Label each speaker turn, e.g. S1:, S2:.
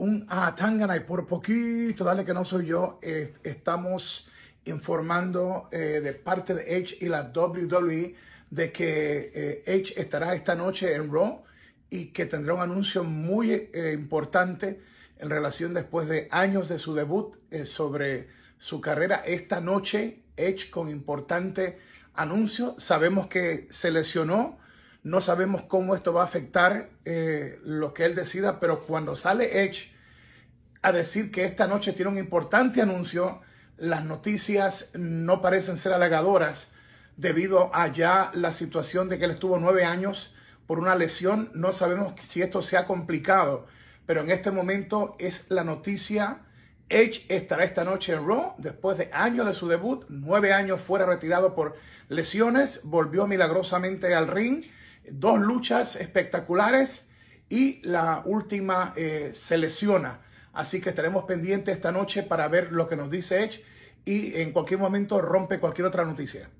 S1: un ah, y por poquito, dale que no soy yo, eh, estamos informando eh, de parte de Edge y la WWE de que eh, Edge estará esta noche en Raw y que tendrá un anuncio muy importante en relación después de años de su debut sobre su carrera. Esta noche Edge con importante anuncio. Sabemos que se lesionó no sabemos cómo esto va a afectar eh, lo que él decida, pero cuando sale Edge a decir que esta noche tiene un importante anuncio, las noticias no parecen ser halagadoras debido a ya la situación de que él estuvo nueve años por una lesión. No sabemos si esto se ha complicado, pero en este momento es la noticia. Edge estará esta noche en Raw después de años de su debut, nueve años fuera retirado por lesiones, volvió milagrosamente al ring Dos luchas espectaculares y la última eh, se lesiona. Así que estaremos pendientes esta noche para ver lo que nos dice Edge y en cualquier momento rompe cualquier otra noticia.